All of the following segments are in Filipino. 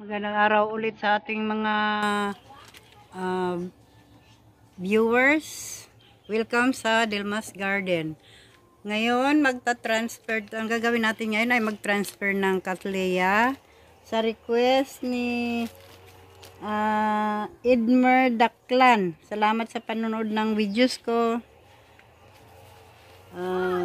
Magandang araw ulit sa ating mga uh, viewers. Welcome sa Delmas Garden. Ngayon, magta-transfer. Ang gagawin natin ngayon ay mag-transfer ng Cattleya sa request ni uh, Edmer Daklan. Salamat sa panonood ng videos ko. Uh,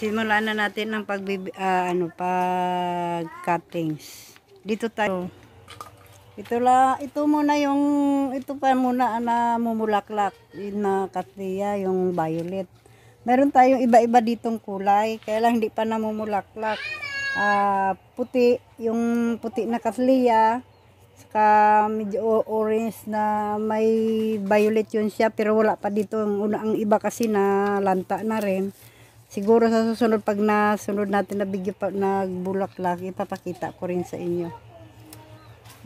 simulaan na natin ang pag uh, ah, ano pag cuttings dito tayo ito la ito muna yung ito pa muna na mumulaklak na katliya yung violet meron tayong iba-iba ditong kulay kaya lang hindi pa namumulaklak uh, puti yung puti na katliya saka medyo orange na may violet yun siya pero wala pa dito ang, una, ang iba kasi na lanta na rin Siguro sa susunod pag nasunod natin na bigyo pa nagbulaklak, ipapakita ko rin sa inyo.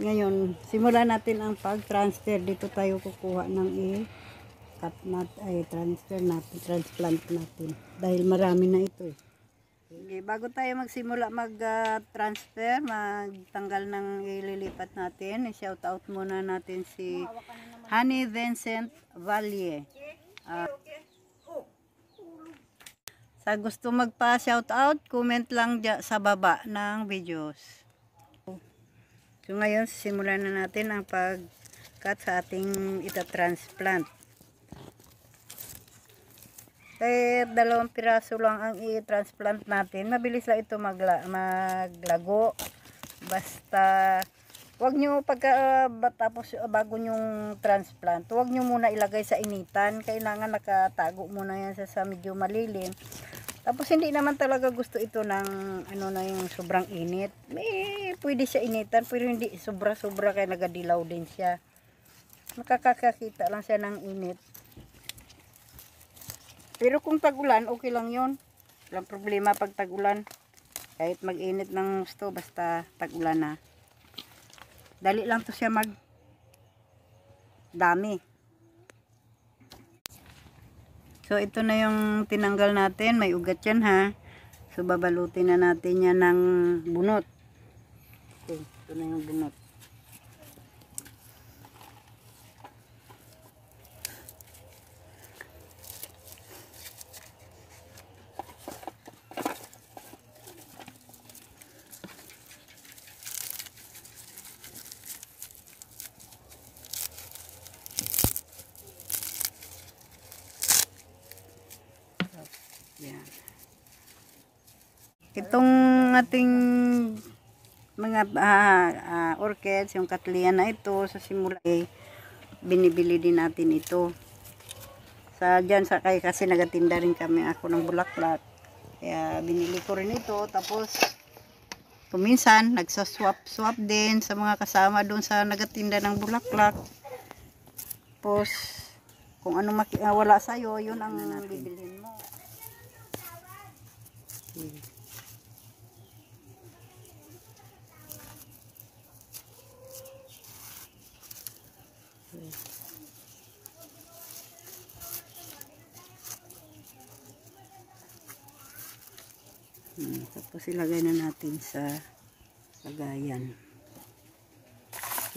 Ngayon, simulan natin ang pag-transfer. Dito tayo kukuha ng i-cut nat ay transfer natin, transplant natin. Dahil marami na ito eh. Okay, bago tayo magsimula mag-transfer, uh, magtanggal ng ililipat natin, i shout out muna natin si Honey Vincent Valle. Uh, sa gusto magpa shout out, comment lang sa baba ng videos. So ngayon, simulan na natin ang pag-cut sa ating itatransplant. Eh, dalawang piraso lang ang i-transplant natin. Mabilis lang ito magla maglago. Basta, wag nyo pagkatapos uh, tapos uh, bago nyong transplant, wag nyo muna ilagay sa initan. Kailangan nakatago muna yan sa, sa medyo malilim tapos hindi naman talaga gusto ito ng ano na yung sobrang init. May pwede siya initan pero hindi sobra-sobra kaya nagadilaw din siya. Nakakakita lang siya ng init. Pero kung tagulan, okay lang 'yon. Walang problema pag tagulan. Kahit mag-init ng gusto basta tagulan na. Dali lang 'to siya mag dami. So, ito na yung tinanggal natin. May ugat yan ha. So, babalutin na natin yan ng bunot. Okay, ito na yung bunot. itong ating mga uh, uh, orchids, yung katlian na ito, sa simula ay binibili din natin ito. Sa dyan, sa, kay, kasi nagatinda rin kami ako ng bulaklak. Kaya binili ko rin ito. Tapos, kuminsan, nagsaswap-swap din sa mga kasama doon sa nagatinda ng bulaklak. Tapos, kung ano maki uh, wala sa'yo, yun ang bibilhin mo. Hmm. Hmm, tapos ilagay na natin sa lagayan.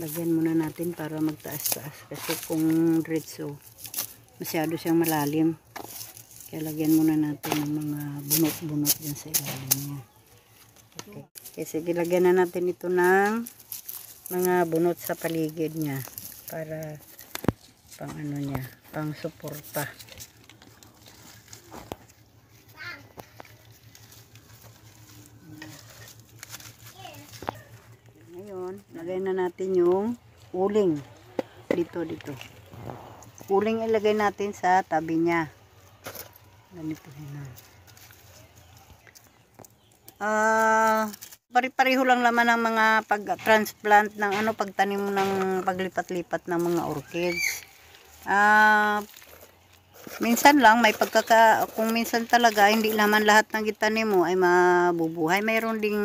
Lagyan muna natin para magtaas-taas. Kasi kung diretso, masyado siyang malalim. Kaya lagyan muna natin ng mga bunot-bunot dyan sa ilalim niya. Okay. sige gilagyan na natin ito ng mga bunot sa paligid niya para pang ano niya, pang suporta. Ngayon, lagay na natin yung uling. Dito, dito. Uling ilagay natin sa tabi niya. Ganito na. Ah, uh, pare-pareho lang laman ng mga pag-transplant ng ano, pagtanim ng paglipat-lipat ng mga orchids. Ah, uh, Minsan lang, may pagkaka, kung minsan talaga, hindi naman lahat ng gitanim mo ay mabubuhay. Mayroon ding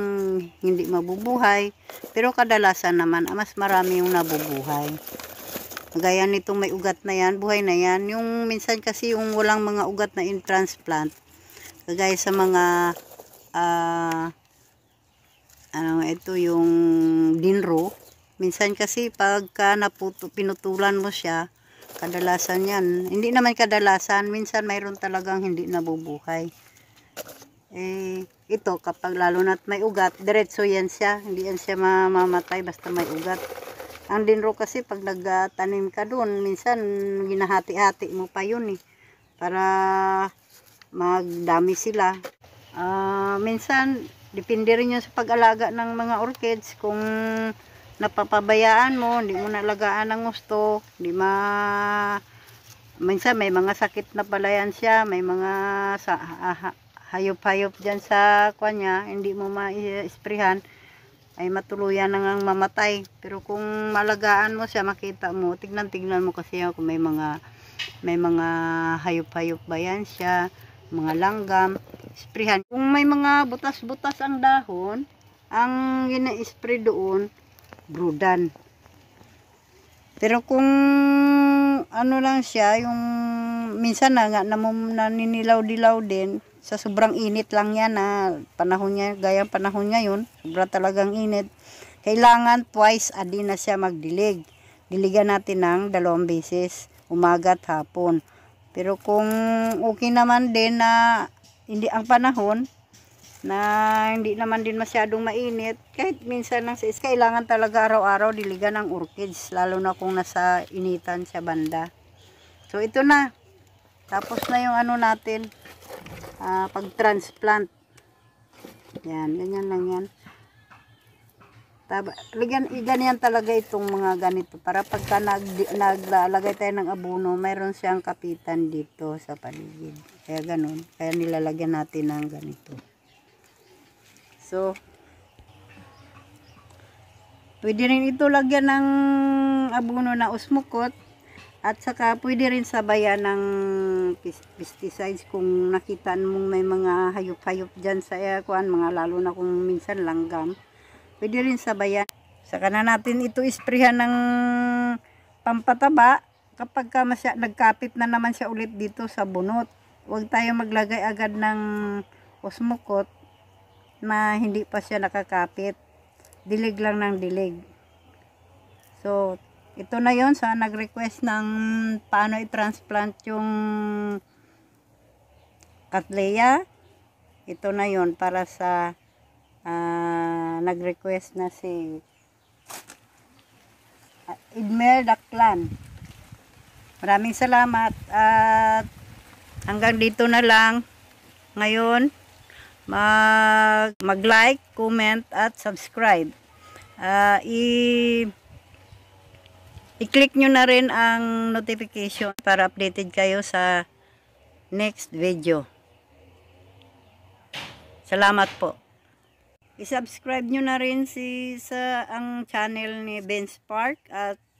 hindi mabubuhay. Pero kadalasan naman, ah, mas marami yung nabubuhay. Gaya nitong may ugat na yan, buhay na yan. Yung minsan kasi yung walang mga ugat na in-transplant, kagaya sa mga, uh, ano, ito yung dinro. Minsan kasi pagka naputo, pinutulan mo siya, Kadalasan yan. Hindi naman kadalasan. Minsan mayroon talagang hindi nabubuhay. Eh, ito kapag lalo na't may ugat, diretso yan siya. Hindi yan siya mamamatay basta may ugat. Ang dinro kasi pag nagtanim ka doon, minsan ginahati-hati mo pa yun eh. Para magdami sila. Uh, minsan, depende rin yun sa pag-alaga ng mga orchids. Kung napapabayaan mo, hindi mo nalagaan ng gusto, hindi ma minsan may mga sakit na pala yan siya, may mga sa hayop-hayop diyan sa kanya, hindi mo ma-sprayhan ay matuluyan nang ngang mamatay. Pero kung malagaan mo siya, makita mo, tignan-tignan mo kasi kung may mga may mga hayop-hayop ba yan siya, mga langgam, sprayhan. Kung may mga butas-butas ang dahon, ang ina-spray doon, brudan. Pero kung ano lang siya, yung minsan na nga namum, naninilaw-dilaw din, sa sobrang init lang yan na panahon niya, gayang panahon ngayon, sobra talagang init. Kailangan twice a day na siya magdilig. Diligan natin ng dalawang beses, umaga at hapon. Pero kung okay naman din na hindi ang panahon, na hindi naman din masyadong mainit kahit minsan lang sa is kailangan talaga araw-araw diligan ng orchids lalo na kung nasa initan sa banda so ito na tapos na yung ano natin uh, ah, pag transplant yan ganyan lang yan Taba, ligan, ganyan talaga itong mga ganito para pagka nag, naglalagay tayo ng abono mayroon siyang kapitan dito sa paligid kaya ganun kaya nilalagyan natin ng ganito So, pwede rin ito lagyan ng abono na usmukot at saka pwede rin sabayan ng pesticides kung nakita mong may mga hayop-hayop dyan sa eh, aircon, mga lalo na kung minsan langgam. Pwede rin sabayan. Saka na natin ito isprehan ng pampataba kapag ka masya, nagkapit na naman siya ulit dito sa bunot. Huwag tayo maglagay agad ng osmokot na hindi pa siya nakakapit dilig lang ng dilig so ito na yon sa nag-request ng paano i-transplant yung Cattleya ito na yon para sa uh, nag-request na si uh, ah, Idmer Daklan maraming salamat at hanggang dito na lang ngayon mag, mag-like, comment, at subscribe. Uh, i- I-click nyo na rin ang notification para updated kayo sa next video. Salamat po. I-subscribe nyo na rin si, sa ang channel ni Ben Spark at